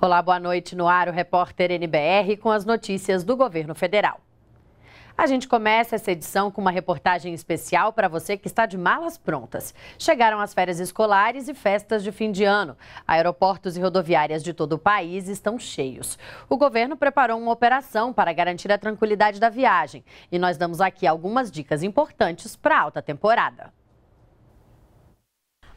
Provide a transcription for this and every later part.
Olá, boa noite no ar, o repórter NBR com as notícias do governo federal. A gente começa essa edição com uma reportagem especial para você que está de malas prontas. Chegaram as férias escolares e festas de fim de ano. Aeroportos e rodoviárias de todo o país estão cheios. O governo preparou uma operação para garantir a tranquilidade da viagem e nós damos aqui algumas dicas importantes para a alta temporada.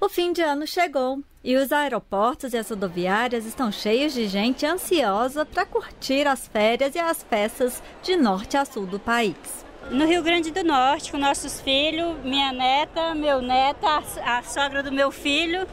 O fim de ano chegou e os aeroportos e as rodoviárias estão cheios de gente ansiosa para curtir as férias e as festas de norte a sul do país. No Rio Grande do Norte, com nossos filhos, minha neta, meu neto, a sogra do meu filho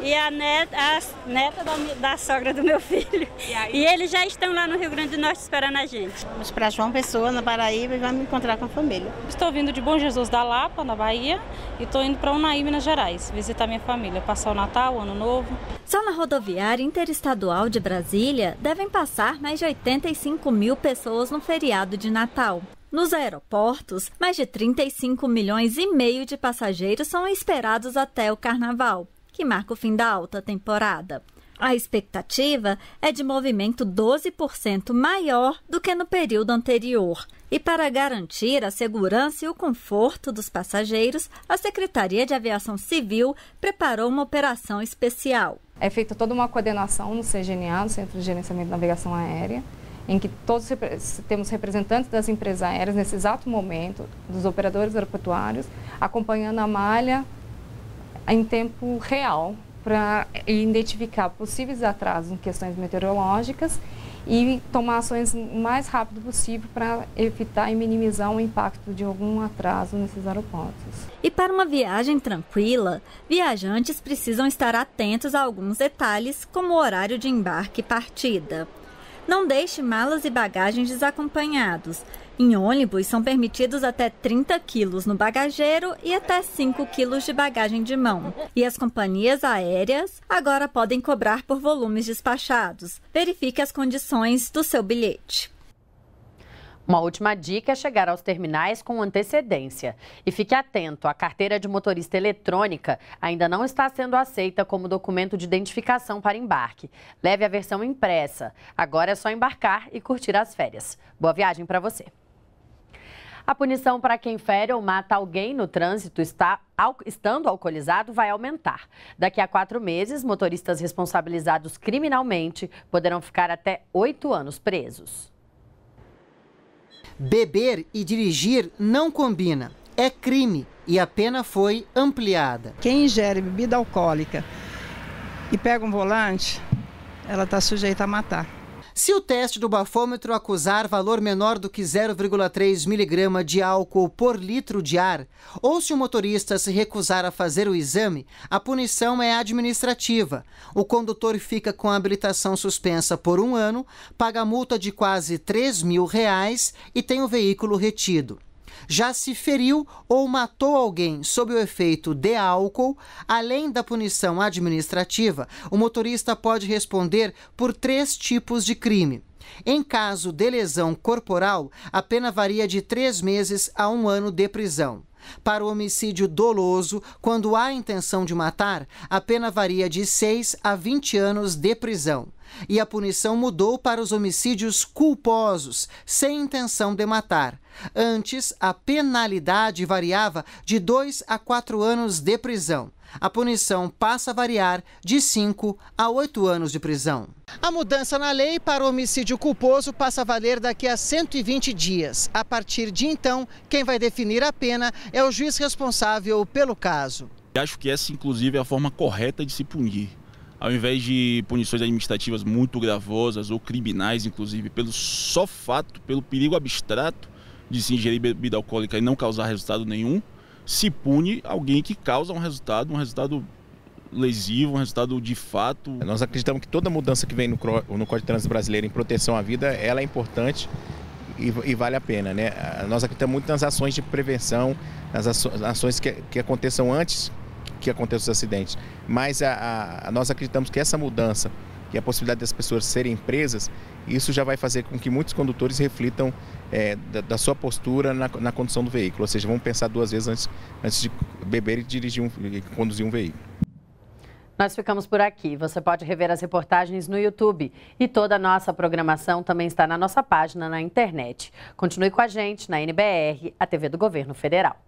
e a neta, a neta da, da, sogra do meu filho. E, e, eles já estão lá no Rio Grande do Norte esperando a gente. Vamos para João Pessoa, na Paraíba, e vamos encontrar com a família. Estou vindo de Bom Jesus da Lapa, na Bahia, e estou indo para Unai Minas Gerais, visitar minha família, passar o Natal, o Ano Novo. Só na rodoviária interestadual de Brasília, devem passar mais de 85 mil pessoas no feriado de Natal. Nos aeroportos, mais de 35 milhões e meio de passageiros são esperados até o carnaval que marca o fim da alta temporada. A expectativa é de movimento 12% maior do que no período anterior. E para garantir a segurança e o conforto dos passageiros, a Secretaria de Aviação Civil preparou uma operação especial. É feita toda uma coordenação no CGNA, no Centro de Gerenciamento da Navegação Aérea, em que todos temos representantes das empresas aéreas nesse exato momento, dos operadores aeroportuários, acompanhando a malha em tempo real para identificar possíveis atrasos em questões meteorológicas e tomar ações o mais rápido possível para evitar e minimizar o impacto de algum atraso nesses aeroportos. E para uma viagem tranquila, viajantes precisam estar atentos a alguns detalhes, como o horário de embarque e partida. Não deixe malas e bagagens desacompanhados. Em ônibus, são permitidos até 30 quilos no bagageiro e até 5 quilos de bagagem de mão. E as companhias aéreas agora podem cobrar por volumes despachados. Verifique as condições do seu bilhete. Uma última dica é chegar aos terminais com antecedência. E fique atento, a carteira de motorista eletrônica ainda não está sendo aceita como documento de identificação para embarque. Leve a versão impressa. Agora é só embarcar e curtir as férias. Boa viagem para você. A punição para quem fere ou mata alguém no trânsito está estando alcoolizado vai aumentar. Daqui a quatro meses, motoristas responsabilizados criminalmente poderão ficar até oito anos presos. Beber e dirigir não combina, é crime e a pena foi ampliada. Quem ingere bebida alcoólica e pega um volante, ela está sujeita a matar. Se o teste do bafômetro acusar valor menor do que 0,3 miligrama de álcool por litro de ar, ou se o motorista se recusar a fazer o exame, a punição é administrativa. O condutor fica com a habilitação suspensa por um ano, paga multa de quase 3 mil reais e tem o veículo retido já se feriu ou matou alguém sob o efeito de álcool, além da punição administrativa, o motorista pode responder por três tipos de crime. Em caso de lesão corporal, a pena varia de três meses a um ano de prisão. Para o homicídio doloso, quando há intenção de matar, a pena varia de 6 a 20 anos de prisão e a punição mudou para os homicídios culposos, sem intenção de matar. Antes, a penalidade variava de 2 a 4 anos de prisão. A punição passa a variar de 5 a 8 anos de prisão. A mudança na lei para o homicídio culposo passa a valer daqui a 120 dias. A partir de então, quem vai definir a pena é o juiz responsável pelo caso. Acho que essa, inclusive, é a forma correta de se punir ao invés de punições administrativas muito gravosas ou criminais, inclusive, pelo só fato, pelo perigo abstrato de se ingerir bebida alcoólica e não causar resultado nenhum, se pune alguém que causa um resultado, um resultado lesivo, um resultado de fato. Nós acreditamos que toda mudança que vem no, no Código de Trânsito Brasileiro em proteção à vida, ela é importante e, e, vale a pena, né? Nós acreditamos muito nas ações de prevenção, nas ações que, que aconteçam antes que aconteçam os acidentes. Mas a, a, nós acreditamos que essa mudança e a possibilidade das pessoas serem presas, isso já vai fazer com que muitos condutores reflitam é, da, da, sua postura na, na, condução do veículo. Ou seja, vão pensar duas vezes antes, antes de beber e dirigir um, e conduzir um veículo. Nós ficamos por aqui. Você pode rever as reportagens no YouTube. E toda a nossa programação também está na nossa página na internet. Continue com a gente na NBR, a TV do Governo Federal.